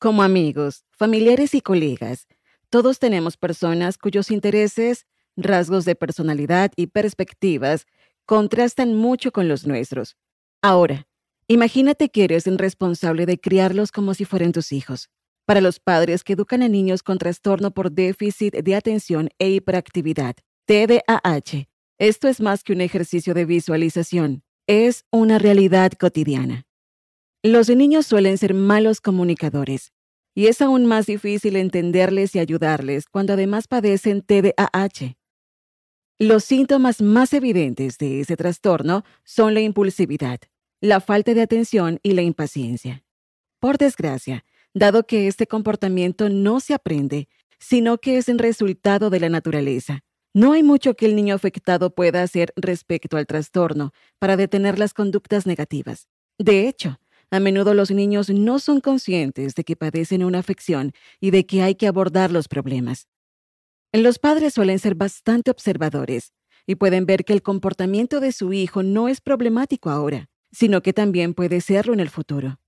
Como amigos, familiares y colegas, todos tenemos personas cuyos intereses, rasgos de personalidad y perspectivas contrastan mucho con los nuestros. Ahora, imagínate que eres el responsable de criarlos como si fueran tus hijos. Para los padres que educan a niños con trastorno por déficit de atención e hiperactividad, TDAH, esto es más que un ejercicio de visualización, es una realidad cotidiana. Los niños suelen ser malos comunicadores y es aún más difícil entenderles y ayudarles cuando además padecen TDAH. Los síntomas más evidentes de ese trastorno son la impulsividad, la falta de atención y la impaciencia. Por desgracia, dado que este comportamiento no se aprende, sino que es el resultado de la naturaleza. No hay mucho que el niño afectado pueda hacer respecto al trastorno para detener las conductas negativas. De hecho, a menudo los niños no son conscientes de que padecen una afección y de que hay que abordar los problemas. Los padres suelen ser bastante observadores y pueden ver que el comportamiento de su hijo no es problemático ahora, sino que también puede serlo en el futuro.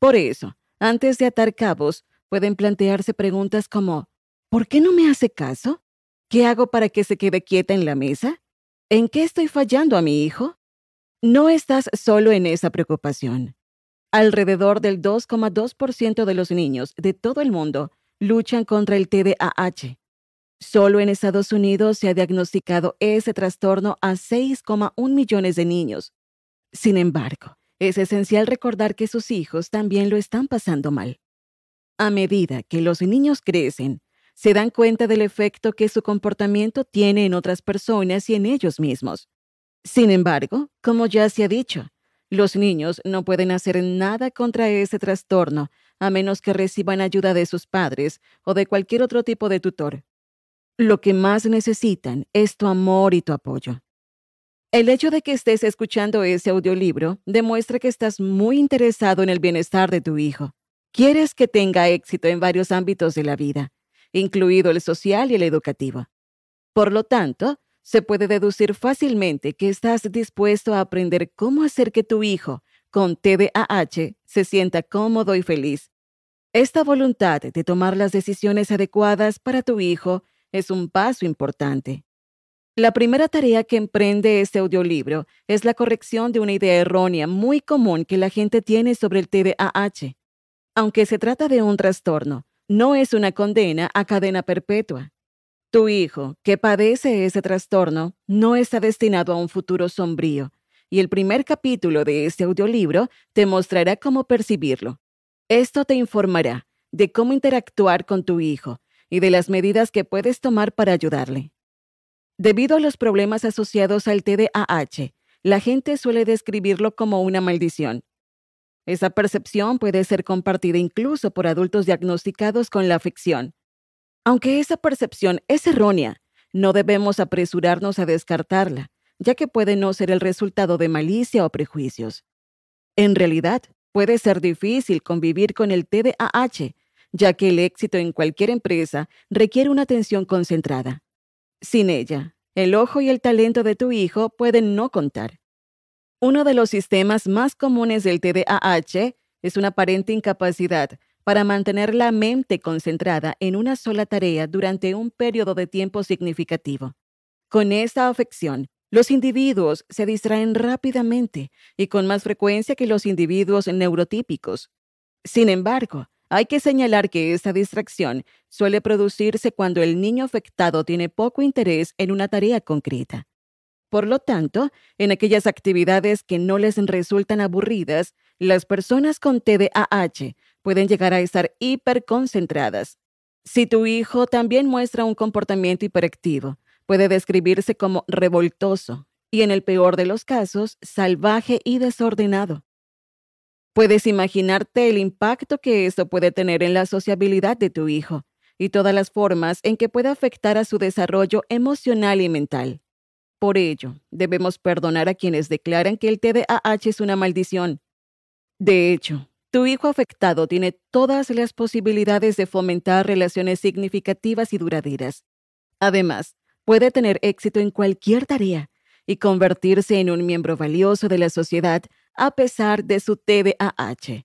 Por eso, antes de atar cabos, pueden plantearse preguntas como, ¿por qué no me hace caso? ¿Qué hago para que se quede quieta en la mesa? ¿En qué estoy fallando a mi hijo? No estás solo en esa preocupación. Alrededor del 2,2% de los niños de todo el mundo luchan contra el TDAH. Solo en Estados Unidos se ha diagnosticado ese trastorno a 6,1 millones de niños. Sin embargo, es esencial recordar que sus hijos también lo están pasando mal. A medida que los niños crecen, se dan cuenta del efecto que su comportamiento tiene en otras personas y en ellos mismos. Sin embargo, como ya se ha dicho, los niños no pueden hacer nada contra ese trastorno, a menos que reciban ayuda de sus padres o de cualquier otro tipo de tutor. Lo que más necesitan es tu amor y tu apoyo. El hecho de que estés escuchando ese audiolibro demuestra que estás muy interesado en el bienestar de tu hijo. Quieres que tenga éxito en varios ámbitos de la vida, incluido el social y el educativo. Por lo tanto, se puede deducir fácilmente que estás dispuesto a aprender cómo hacer que tu hijo con TDAH se sienta cómodo y feliz. Esta voluntad de tomar las decisiones adecuadas para tu hijo es un paso importante. La primera tarea que emprende este audiolibro es la corrección de una idea errónea muy común que la gente tiene sobre el TDAH. Aunque se trata de un trastorno, no es una condena a cadena perpetua. Tu hijo, que padece ese trastorno, no está destinado a un futuro sombrío, y el primer capítulo de este audiolibro te mostrará cómo percibirlo. Esto te informará de cómo interactuar con tu hijo y de las medidas que puedes tomar para ayudarle. Debido a los problemas asociados al TDAH, la gente suele describirlo como una maldición. Esa percepción puede ser compartida incluso por adultos diagnosticados con la afección, aunque esa percepción es errónea, no debemos apresurarnos a descartarla, ya que puede no ser el resultado de malicia o prejuicios. En realidad, puede ser difícil convivir con el TDAH, ya que el éxito en cualquier empresa requiere una atención concentrada. Sin ella, el ojo y el talento de tu hijo pueden no contar. Uno de los sistemas más comunes del TDAH es una aparente incapacidad para mantener la mente concentrada en una sola tarea durante un periodo de tiempo significativo. Con esta afección, los individuos se distraen rápidamente y con más frecuencia que los individuos neurotípicos. Sin embargo, hay que señalar que esta distracción suele producirse cuando el niño afectado tiene poco interés en una tarea concreta. Por lo tanto, en aquellas actividades que no les resultan aburridas, las personas con TDAH pueden llegar a estar hiperconcentradas. Si tu hijo también muestra un comportamiento hiperactivo, puede describirse como revoltoso y en el peor de los casos, salvaje y desordenado. Puedes imaginarte el impacto que eso puede tener en la sociabilidad de tu hijo y todas las formas en que puede afectar a su desarrollo emocional y mental. Por ello, debemos perdonar a quienes declaran que el TDAH es una maldición. De hecho, tu hijo afectado tiene todas las posibilidades de fomentar relaciones significativas y duraderas. Además, puede tener éxito en cualquier tarea y convertirse en un miembro valioso de la sociedad a pesar de su TDAH.